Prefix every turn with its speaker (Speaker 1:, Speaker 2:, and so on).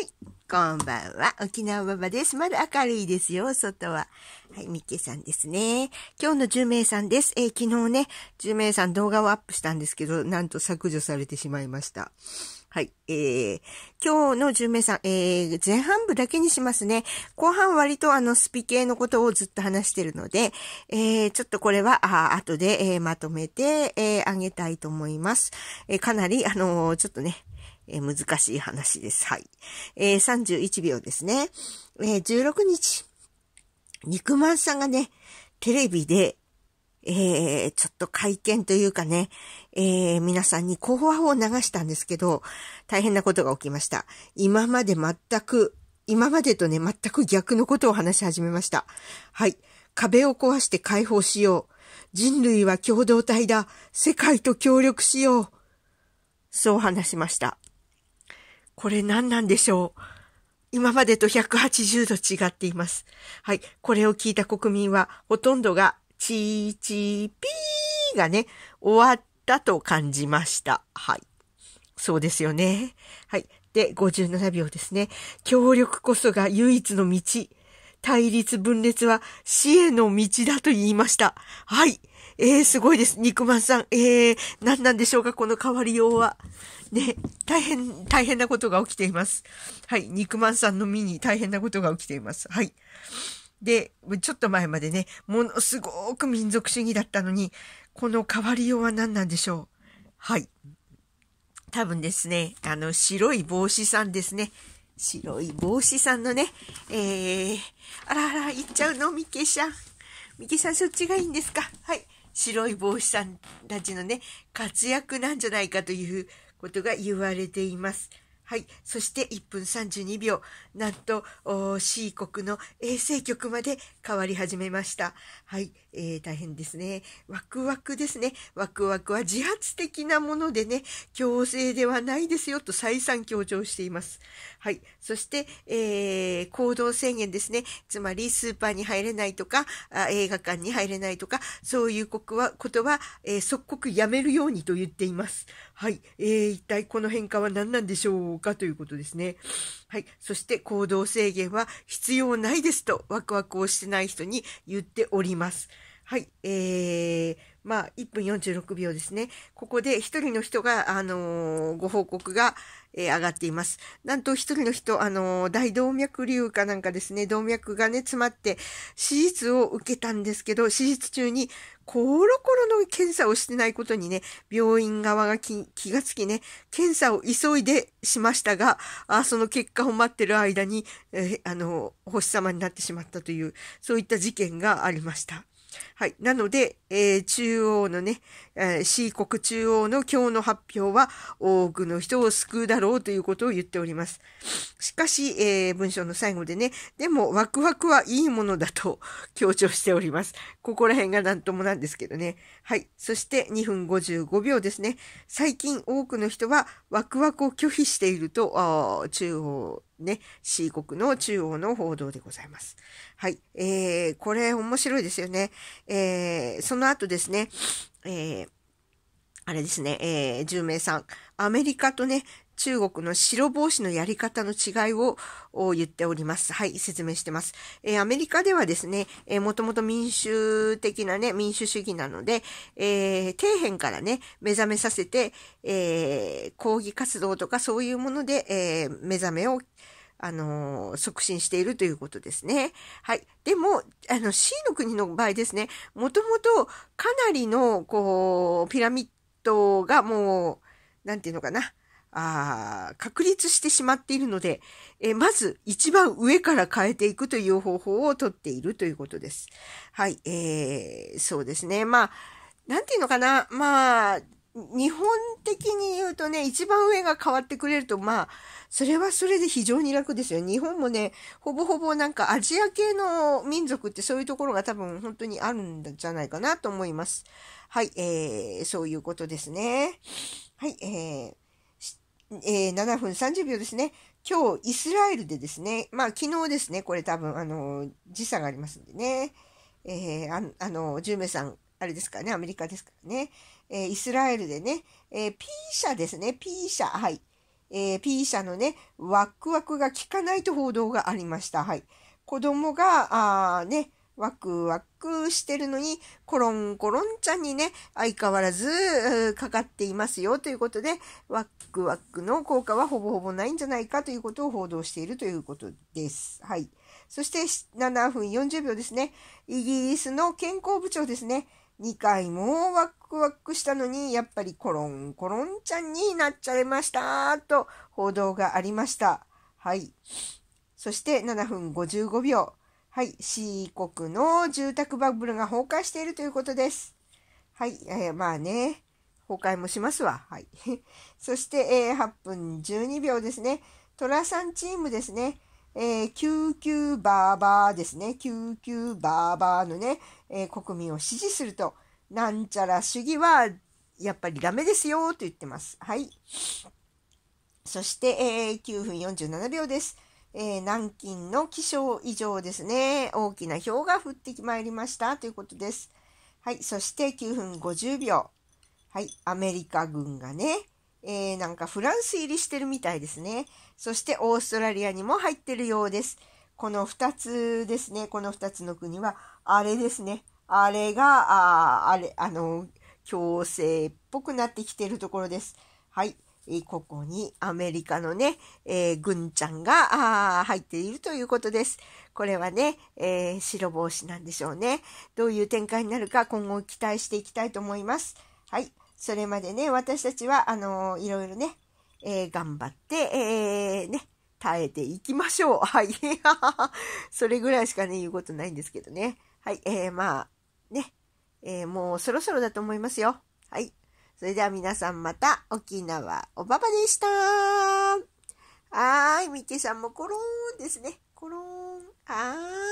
Speaker 1: い。こんばんは。沖縄ばばです。まだ明るいですよ、外は。はい、ミッケさんですね。今日の10名さんです。えー、昨日ね、10名さん動画をアップしたんですけど、なんと削除されてしまいました。はい。えー、今日の10名さん、えー、前半部だけにしますね。後半割とあの、スピ系のことをずっと話してるので、えー、ちょっとこれは、あ後で、えー、まとめて、えー、あげたいと思います。えー、かなり、あのー、ちょっとね、えー、難しい話です。はい。えー、31秒ですね。え16日、肉まんさんがね、テレビで、えー、ちょっと会見というかね、えー、皆さんに講話を流したんですけど、大変なことが起きました。今まで全く、今までとね、全く逆のことを話し始めました。はい。壁を壊して解放しよう。人類は共同体だ。世界と協力しよう。そう話しました。これ何なんでしょう今までと180度違っています。はい。これを聞いた国民は、ほとんどが、チーチーピーがね、終わったと感じました。はい。そうですよね。はい。で、57秒ですね。協力こそが唯一の道。対立分裂は死への道だと言いました。はい。えー、すごいです。肉まんさん。えー、何なんでしょうかこの変わりようは。で、大変、大変なことが起きています。はい。肉まんさんの身に大変なことが起きています。はい。で、ちょっと前までね、ものすごく民族主義だったのに、この変わりようは何なんでしょう。はい。多分ですね、あの、白い帽子さんですね。白い帽子さんのね、えー、あらあら、行っちゃうのミケさん。ミケさん、そっちがいいんですかはい。白い帽子さんたちのね、活躍なんじゃないかということが言われています。はい。そして1分32秒。なんと、C 国の衛生局まで変わり始めました。はい。えー、大変ですね。ワクワクですね。ワクワクは自発的なものでね、強制ではないですよと再三強調しています。はい。そして、えー、行動制限ですね。つまり、スーパーに入れないとか、映画館に入れないとか、そういうことは、ことはえー、即刻やめるようにと言っています。はい。えー、一体この変化は何なんでしょうかということですね。はい。そして行動制限は必要ないですとワクワクをしてない人に言っております。はい。えーまあ、1分46秒ですね。ここで1人の人が、あのー、ご報告が、えー、上がっています。なんと1人の人、あのー、大動脈瘤かなんかですね、動脈がね、詰まって、手術を受けたんですけど、手術中に、コロコロの検査をしてないことにね、病院側が気がつきね、検査を急いでしましたが、あその結果を待ってる間に、えあの、お星様になってしまったという、そういった事件がありました。はい。なので、えー、中央のね、えー、C 国中央の今日の発表は多くの人を救うだろうということを言っております。しかし、えー、文章の最後でね、でもワクワクはいいものだと 強調しております。ここら辺が何ともなんですけどね。はい。そして2分55秒ですね。最近多くの人はワクワクを拒否していると、中央ね、C 国の中央の報道でございます。はい。えー、これ面白いですよね。えー、その後ですね、えー、あれですね、えー、10名さん。アメリカとね、中国の白帽子のやり方の違いを言っております。はい、説明してます。えー、アメリカではですね、えー、もともと民主的なね、民主主義なので、えー、底辺からね、目覚めさせて、えー、抗議活動とかそういうもので、えー、目覚めをあの、促進しているということですね。はい。でも、あの、C の国の場合ですね、もともとかなりの、こう、ピラミッドがもう、なんていうのかな、あ確立してしまっているので、えまず一番上から変えていくという方法をとっているということです。はい、えー、そうですね。まあ、なんていうのかな。まあ、日本的に言うとね、一番上が変わってくれると、まあ、それはそれで非常に楽ですよ。日本もね、ほぼほぼなんかアジア系の民族ってそういうところが多分本当にあるんじゃないかなと思います。はい、えー、そういうことですね。はい、えーえー、7分30秒ですね。今日、イスラエルでですね、まあ、昨日ですね、これ多分、あの、時差がありますんでね、えー、ああの、10名さん、あれですからね、アメリカですからね、えー、イスラエルでね、えー、P 社ですね、P 社、はい。えー、P 社のね、ワクワクが効かないと報道がありました。はい。子供が、あね、ワクワクしてるのに、コロンコロンちゃんにね、相変わらずかかっていますよということで、ワクワクの効果はほぼほぼないんじゃないかということを報道しているということです。はい。そして7分40秒ですね。イギリスの健康部長ですね。2回もワクワクしたのに、やっぱりコロンコロンちゃんになっちゃいました、と報道がありました。はい。そして7分55秒。はい、C 国の住宅バブルが崩壊しているということです。はい、えー、まあね、崩壊もしますわ。はい。そして、えー、8分12秒ですね。トラさんチームですね。えー、救急バーバーですね。救急バーバーのね、えー、国民を支持すると、なんちゃら主義はやっぱりダメですよと言ってます。はい。そして、えー、9分47秒です。えー、南京の気象異常ですね、大きな氷が降ってまいりましたということです。はい、そして9分50秒。はい、アメリカ軍がね、えー、なんかフランス入りしてるみたいですね。そしてオーストラリアにも入ってるようです。この2つですね、この2つの国は、あれですね、あれが、ああれ、あの、強制っぽくなってきてるところです。はい。ここにアメリカのね、えー、軍ちゃんが入っているということです。これはね、えー、白帽子なんでしょうね。どういう展開になるか今後期待していきたいと思います。はい。それまでね、私たちは、あのー、いろいろね、えー、頑張って、えー、ね、耐えていきましょう。はい。それぐらいしかね、言うことないんですけどね。はい。えー、まあ、ね、えー、もうそろそろだと思いますよ。はい。それでは皆さんまた沖縄おばばでした。はーい、みてさんもコローンですね。コローン。はーい。